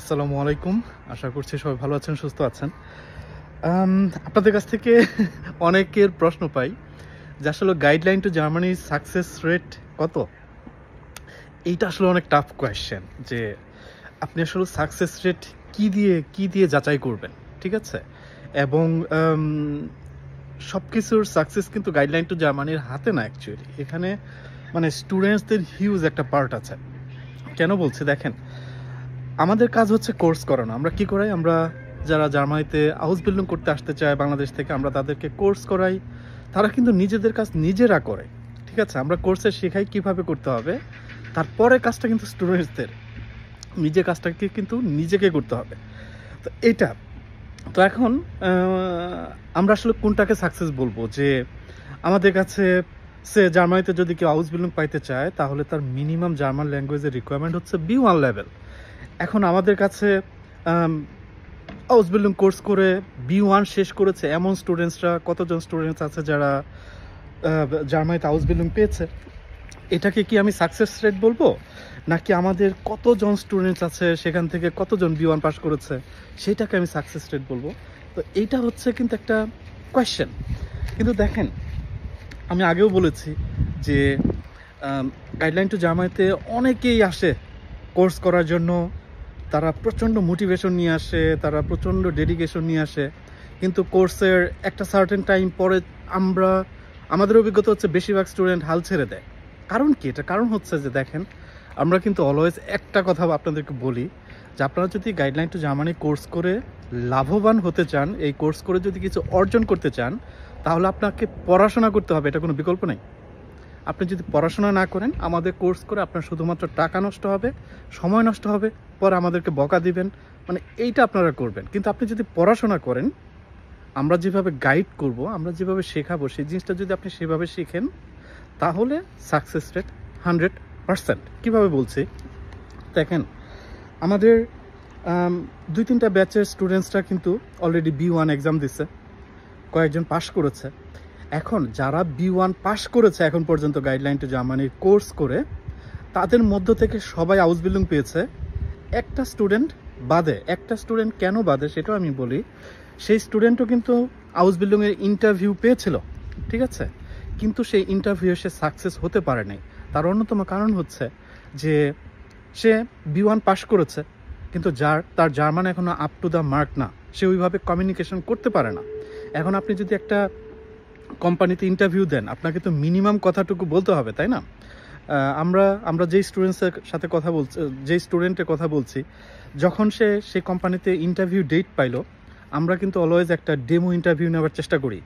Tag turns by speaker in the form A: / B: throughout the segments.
A: আসসালামু আলাইকুম আশা করছি সবাই ভালো আছেন সুস্থ আছেন আপনাদের কাছ থেকে অনেকের প্রশ্ন পাই যে আসলে গাইডলাইন টু জার্মানির সাকসেস রেট কত এইটা আসলে অনেক টাফ কোয়েশ্চেন যে আপনি আসলে সাকসেস রেট কি দিয়ে কি দিয়ে যাচাই করবেন ঠিক আছে এবং সব কিছুর সাকসেস কিন্তু গাইডলাইন টু জার্মানির হাতে না অ্যাকচুয়ালি এখানে মানে স্টুডেন্টসদের হিউজ একটা পার্ট আছে কেন বলছে দেখেন আমাদের কাজ হচ্ছে কোর্স করানো আমরা কি করাই আমরা যারা জার্মানিতে হাউস বিল্ডিং করতে আসতে চায় বাংলাদেশ থেকে আমরা তাদেরকে কোর্স করাই তারা কিন্তু নিজেদের কাজ নিজেরা করে ঠিক আছে আমরা কোর্সে শেখাই কিভাবে করতে হবে তারপরে কাজটা কিন্তু স্টুডেন্টসদের নিজে কাজটাকে কিন্তু নিজেকে করতে হবে তো এটা তো এখন আমরা আসলে কোনটাকে সাকসেস বলবো যে আমাদের কাছে সে জার্মানিতে যদি কেউ হাউস বিল্ডিং পাইতে চায় তাহলে তার মিনিমাম জার্মান ল্যাঙ্গুয়েজের রিকোয়ারমেন্ট হচ্ছে বি ওয়ান লেভেল এখন আমাদের কাছে হাউস বিল্ডিং কোর্স করে বি ওয়ান শেষ করেছে এমন স্টুডেন্টসরা কতজন স্টুডেন্টস আছে যারা জার্মানিতে হাউস বিল্ডিং পেয়েছে এটাকে কি আমি সাকসেস রেট বলবো নাকি আমাদের কতজন স্টুডেন্টস আছে সেখান থেকে কতজন বি ওয়ান পাস করেছে সেটাকে আমি সাকসেস রেট বলবো তো এইটা হচ্ছে কিন্তু একটা কোয়েশ্চেন কিন্তু দেখেন আমি আগেও বলেছি যে গাইডলাইন টু জার্মানিতে অনেকেই আসে কোর্স করার জন্য তারা প্রচণ্ড মোটিভেশন নিয়ে আসে তারা প্রচণ্ড ডেডিকেশন নিয়ে আসে কিন্তু কোর্সের একটা সার্টেন টাইম পরে আমরা আমাদের অভিজ্ঞতা হচ্ছে বেশিরভাগ স্টুডেন্ট হাল ছেড়ে দেয় কারণ কি এটা কারণ হচ্ছে যে দেখেন আমরা কিন্তু অলওয়েজ একটা কথা আপনাদেরকে বলি যে আপনারা যদি গাইডলাইন টু জার্মানি কোর্স করে লাভবান হতে চান এই কোর্স করে যদি কিছু অর্জন করতে চান তাহলে আপনাকে পড়াশোনা করতে হবে এটা কোনো বিকল্প নেই আপনি যদি পড়াশোনা না করেন আমাদের কোর্স করে আপনার শুধুমাত্র টাকা নষ্ট হবে সময় নষ্ট হবে পরে আমাদেরকে বকা দিবেন মানে এইটা আপনারা করবেন কিন্তু আপনি যদি পড়াশোনা করেন আমরা যেভাবে গাইড করব আমরা যেভাবে শেখাবো সেই জিনিসটা যদি আপনি সেভাবে শিখেন তাহলে সাকসেস রেট হান্ড্রেড পারসেন্ট কীভাবে বলছি দেখেন আমাদের দুই তিনটা ব্যাচের স্টুডেন্টসরা কিন্তু অলরেডি বি ওয়ান এক্সাম দিচ্ছে কয়েকজন পাশ করেছে এখন যারা বি ওয়ান পাশ করেছে এখন পর্যন্ত গাইডলাইন টু জার্মানির কোর্স করে তাদের মধ্য থেকে সবাই হাউস বিল্ডিং পেয়েছে একটা স্টুডেন্ট বাদে একটা স্টুডেন্ট কেন বাদে সেটাও আমি বলি সেই স্টুডেন্টও কিন্তু হাউস বিল্ডিংয়ের ইন্টারভিউ পেয়েছিল ঠিক আছে কিন্তু সেই ইন্টারভিউ সে সাকসেস হতে পারে নাই তার অন্যতম কারণ হচ্ছে যে সে বি ওয়ান পাশ করেছে কিন্তু যার তার জার্মান এখনও আপ টু দ্য মার্ক না সে ওইভাবে কমিউনিকেশন করতে পারে না এখন আপনি যদি একটা কোম্পানিতে ইন্টারভিউ দেন আপনাকে তো মিনিমাম কথাটুকু বলতে হবে তাই না আমরা আমরা যেই স্টুডেন্টসের সাথে কথা বলছি যেই স্টুডেন্টের কথা বলছি যখন সে সেই কোম্পানিতে ইন্টারভিউ ডেট পাইলো আমরা কিন্তু অলওয়েজ একটা ডেমো ইন্টারভিউ নেওয়ার চেষ্টা করি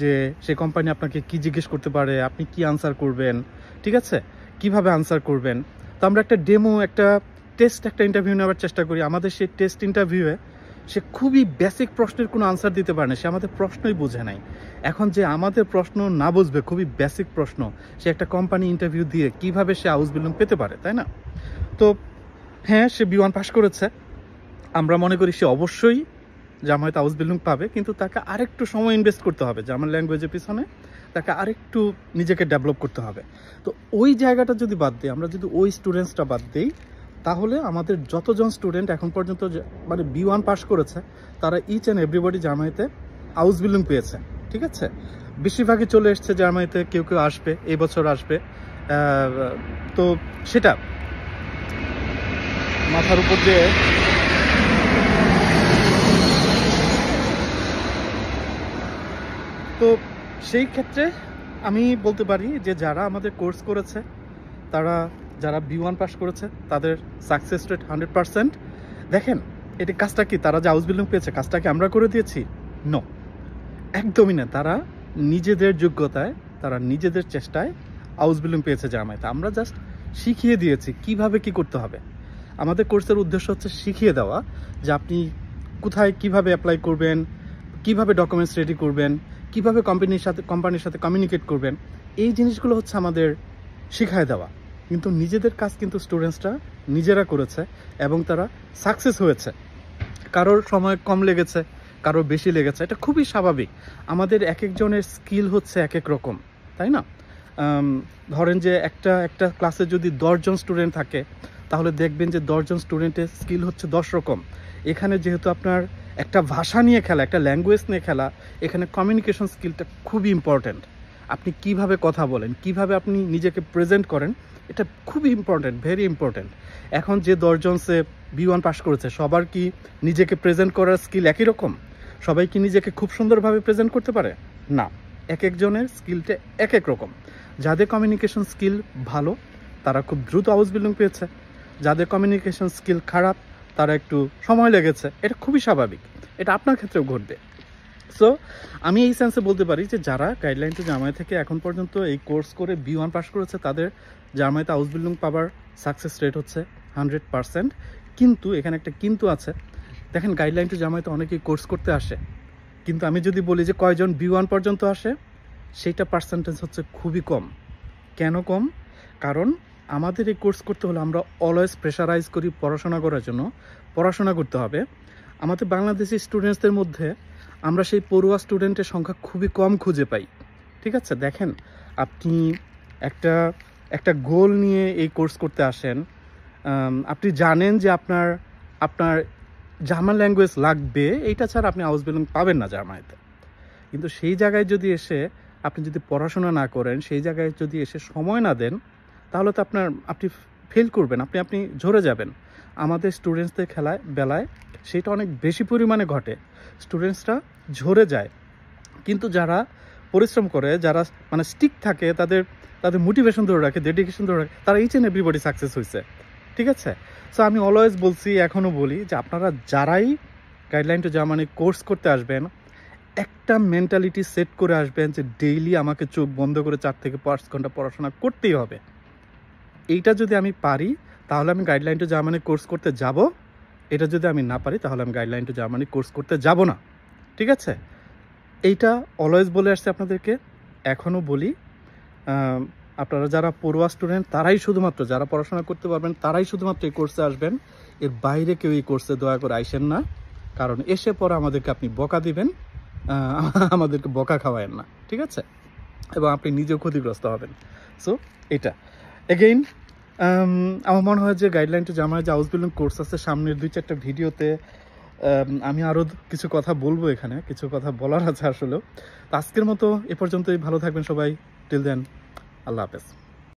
A: যে সে কোম্পানি আপনাকে কি জিজ্ঞেস করতে পারে আপনি কি আনসার করবেন ঠিক আছে কিভাবে আনসার করবেন তো আমরা একটা ডেমো একটা টেস্ট একটা ইন্টারভিউ নেওয়ার চেষ্টা করি আমাদের সেই টেস্ট ইন্টারভিউয়ে সে খুবই বেসিক প্রশ্নের কোনো আনসার দিতে পারে না সে আমাদের প্রশ্নই বোঝে নাই এখন যে আমাদের প্রশ্ন না বুঝবে খুবই বেসিক প্রশ্ন সে একটা কোম্পানি ইন্টারভিউ দিয়ে কিভাবে সে হাউস বিল্ডিং পেতে পারে তাই না তো হ্যাঁ সে বিমান পাশ করেছে আমরা মনে করি সে অবশ্যই যে আমার হয়তো হাউস বিল্ডিং পাবে কিন্তু তাকে আরেকটু সময় ইনভেস্ট করতে হবে আমার ল্যাঙ্গুয়েজের পিছনে তাকে আরেকটু নিজেকে ডেভেলপ করতে হবে তো ওই জায়গাটা যদি বাদ দিই আমরা যদি ওই স্টুডেন্টসটা বাদ দিই তাহলে আমাদের যতজন স্টুডেন্ট এখন পর্যন্ত মানে বি ওয়ান পাস করেছে তারা ইচ অ্যান্ড এভরিবডি জামাইতে হাউস বিল্ডিং পেয়েছে ঠিক আছে বেশিরভাগই চলে এসছে জামাইতে কেউ কেউ আসবে এই বছর আসবে তো সেটা মাথার উপর দিয়ে তো সেই ক্ষেত্রে আমি বলতে পারি যে যারা আমাদের কোর্স করেছে তারা যারা বি ওয়ান পাস করেছে তাদের সাকসেস রেট হান্ড্রেড পারসেন্ট দেখেন এটি কাজটা কি তারা যে হাউস বিল্ডিং পেয়েছে কাজটা কি আমরা করে দিয়েছি ন একদমই না তারা নিজেদের যোগ্যতায় তারা নিজেদের চেষ্টায় হাউস বিল্ডিং পেয়েছে জামায়াতে আমরা জাস্ট শিখিয়ে দিয়েছি কিভাবে কি করতে হবে আমাদের কোর্সের উদ্দেশ্য হচ্ছে শিখিয়ে দেওয়া যে আপনি কোথায় কিভাবে অ্যাপ্লাই করবেন কিভাবে ডকুমেন্টস রেডি করবেন কিভাবে কোম্পানির সাথে কোম্পানির সাথে কমিউনিকেট করবেন এই জিনিসগুলো হচ্ছে আমাদের শিখায় দেওয়া কিন্তু নিজেদের কাজ কিন্তু স্টুডেন্টসরা নিজেরা করেছে এবং তারা সাকসেস হয়েছে কারোর সময় কম লেগেছে কারোর বেশি লেগেছে এটা খুবই স্বাভাবিক আমাদের এক একজনের স্কিল হচ্ছে এক এক রকম তাই না ধরেন যে একটা একটা ক্লাসে যদি দশজন স্টুডেন্ট থাকে তাহলে দেখবেন যে দশজন স্টুডেন্টের স্কিল হচ্ছে দশ রকম এখানে যেহেতু আপনার একটা ভাষা নিয়ে খেলা একটা ল্যাঙ্গুয়েজ নিয়ে খেলা এখানে কমিউনিকেশন স্কিলটা খুবই ইম্পর্ট্যান্ট আপনি কিভাবে কথা বলেন কিভাবে আপনি নিজেকে প্রেজেন্ট করেন এটা খুবই ইম্পর্টেন্ট ভেরি ইম্পর্টেন্ট এখন যে দশজন সে বি ওয়ান পাস করেছে সবার কি নিজেকে প্রেজেন্ট করার স্কিল একই রকম সবাই কি নিজেকে খুব সুন্দরভাবে প্রেজেন্ট করতে পারে না এক একজনের স্কিলটা এক এক রকম যাদের কমিউনিকেশন স্কিল ভালো তারা খুব দ্রুত হাউস বিল্ডিং পেয়েছে যাদের কমিউনিকেশন স্কিল খারাপ তারা একটু সময় লেগেছে এটা খুবই স্বাভাবিক এটা আপনার ক্ষেত্রেও ঘটবে সো আমি এই সেন্সে বলতে পারি যে যারা গাইডলাইন টু জামাই থেকে এখন পর্যন্ত এই কোর্স করে বি ওয়ান পাস করেছে তাদের জামাইতে হাউস বিল্ডিং পাওয়ার সাকসেস রেট হচ্ছে হান্ড্রেড পারসেন্ট কিন্তু এখানে একটা কিন্তু আছে দেখেন গাইডলাইন টু জামাইতে অনেকেই কোর্স করতে আসে কিন্তু আমি যদি বলি যে কয়জন বি ওয়ান পর্যন্ত আসে সেইটা পার্সেন্টেজ হচ্ছে খুবই কম কেন কম কারণ আমাদের এই কোর্স করতে হলে আমরা অলওয়েজ প্রেশারাইজ করি পড়াশোনা করার জন্য পড়াশোনা করতে হবে আমাদের বাংলাদেশি স্টুডেন্টসদের মধ্যে আমরা সেই পড়ুয়া স্টুডেন্টের সংখ্যা খুবই কম খুঁজে পাই ঠিক আছে দেখেন আপনি একটা একটা গোল নিয়ে এই কোর্স করতে আসেন আপনি জানেন যে আপনার আপনার জার্মান ল্যাঙ্গুয়েজ লাগবে এইটা ছাড়া আপনি হাউস বিল্ডিং পাবেন না জার্মানিতে কিন্তু সেই জায়গায় যদি এসে আপনি যদি পড়াশোনা না করেন সেই জায়গায় যদি এসে সময় না দেন তাহলে তো আপনার আপনি ফেল করবেন আপনি আপনি ঝরে যাবেন আমাদের স্টুডেন্টসদের খেলায় বেলায় সেটা অনেক বেশি পরিমাণে ঘটে স্টুডেন্টসরা ঝরে যায় কিন্তু যারা পরিশ্রম করে যারা মানে স্টিক থাকে তাদের তাদের মোটিভেশন ধরে রাখে ডেডিকেশন ধরে রাখে তারা ইচ অ্যান্ড এভরিবডি সাকসেস হয়েছে ঠিক আছে সো আমি অলওয়েজ বলছি এখনও বলি যে আপনারা যারাই গাইডলাইন টু জামানি কোর্স করতে আসবেন একটা মেন্টালিটি সেট করে আসবেন যে ডেইলি আমাকে চোখ বন্ধ করে চার থেকে পাঁচ ঘন্টা পড়াশোনা করতেই হবে এইটা যদি আমি পারি তাহলে আমি গাইডলাইন টু জার্মানি কোর্স করতে যাব এটা যদি আমি না পারি তাহলে আমি গাইডলাইন টু জার্মানি কোর্স করতে যাব না ঠিক আছে এইটা অলওয়েজ বলে আসছে আপনাদেরকে এখনও বলি আপনারা যারা পড়ুয়া স্টুডেন্ট তারাই শুধুমাত্র যারা পড়াশোনা করতে পারবেন তারাই শুধুমাত্র এই কোর্সে আসবেন এর বাইরে কেউ এই কোর্সে দয়া করে আইসেন না কারণ এসে পরে আমাদেরকে আপনি বকা দিবেন আমাদেরকে বকা খাওয়ায়েন না ঠিক আছে এবং আপনি নিজেও ক্ষতিগ্রস্ত হবেন সো এটা এগেইন Um, আমার মনে হয় যে গাইডলাইনটা যে আমার যে হাউস বিল্ডিং কোর্স আছে সামনের দুই চারটা ভিডিওতে um, আমি আরও কিছু কথা বলবো এখানে কিছু কথা বলার আছে আসলেও আজকের মতো এ পর্যন্তই ভালো থাকবেন সবাই টিল দেন আল্লাহ হাফেজ